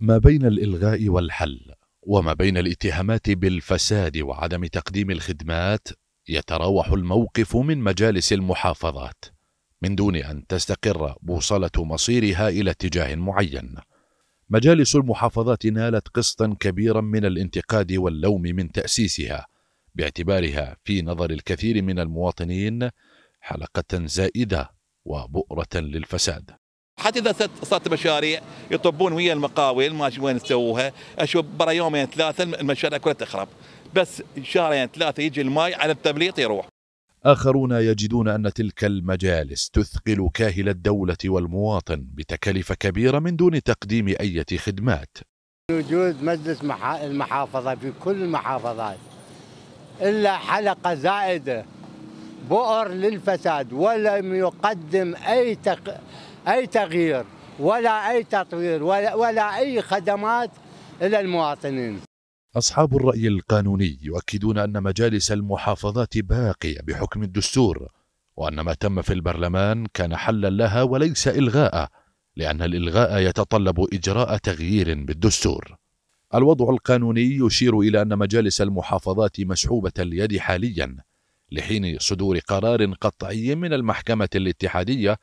ما بين الإلغاء والحل وما بين الاتهامات بالفساد وعدم تقديم الخدمات يتراوح الموقف من مجالس المحافظات من دون أن تستقر بوصلة مصيرها إلى اتجاه معين مجالس المحافظات نالت قسطا كبيرا من الانتقاد واللوم من تأسيسها باعتبارها في نظر الكثير من المواطنين حلقة زائدة وبؤرة للفساد حتى اذا صارت مشاريع يطبون ويا المقاول ما وين يسووها اشوف برا يومين ثلاثه المشاريع كلها تخرب بس شهرين ثلاثه يجي الماي على التبليط يروح اخرون يجدون ان تلك المجالس تثقل كاهل الدوله والمواطن بتكاليف كبيره من دون تقديم اي خدمات وجود مجلس المحافظه في كل المحافظات الا حلقه زائده بؤر للفساد ولم يقدم أي تق... أي تغيير ولا أي تطوير ولا, ولا أي خدمات إلى المواطنين أصحاب الرأي القانوني يؤكدون أن مجالس المحافظات باقية بحكم الدستور وأن ما تم في البرلمان كان حلا لها وليس إلغاءه لأن الإلغاء يتطلب إجراء تغيير بالدستور الوضع القانوني يشير إلى أن مجالس المحافظات مسحوبة اليد حالياً لحين صدور قرار قطعي من المحكمة الاتحادية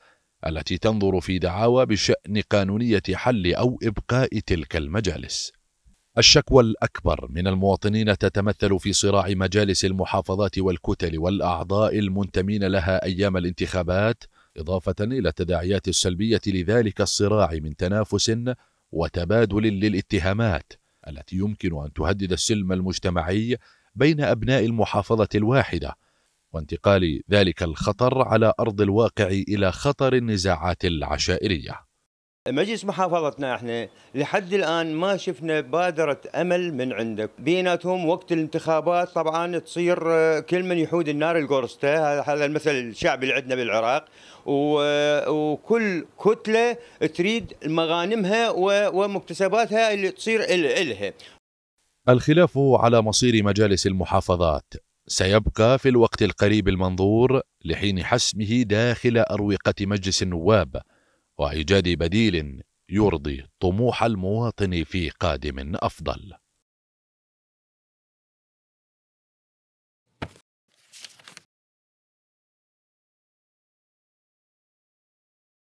التي تنظر في دعاوى بشأن قانونية حل أو إبقاء تلك المجالس. الشكوى الأكبر من المواطنين تتمثل في صراع مجالس المحافظات والكتل والأعضاء المنتمين لها أيام الانتخابات، إضافة إلى التداعيات السلبية لذلك الصراع من تنافس وتبادل للاتهامات التي يمكن أن تهدد السلم المجتمعي بين أبناء المحافظة الواحدة وانتقال ذلك الخطر على أرض الواقع إلى خطر النزاعات العشائرية مجلس محافظتنا احنا لحد الان ما شفنا بادره امل من عندك بيناتهم وقت الانتخابات طبعا تصير آه، كل من يحود النار القرصته هذا المثل الشعبي اللي عندنا بالعراق آه، وكل كتله تريد مغانمها ومكتسباتها اللي تصير الها الخلاف على مصير مجالس المحافظات سيبقى في الوقت القريب المنظور لحين حسمه داخل أروقة مجلس النواب وإيجاد بديل يرضي طموح المواطن في قادم أفضل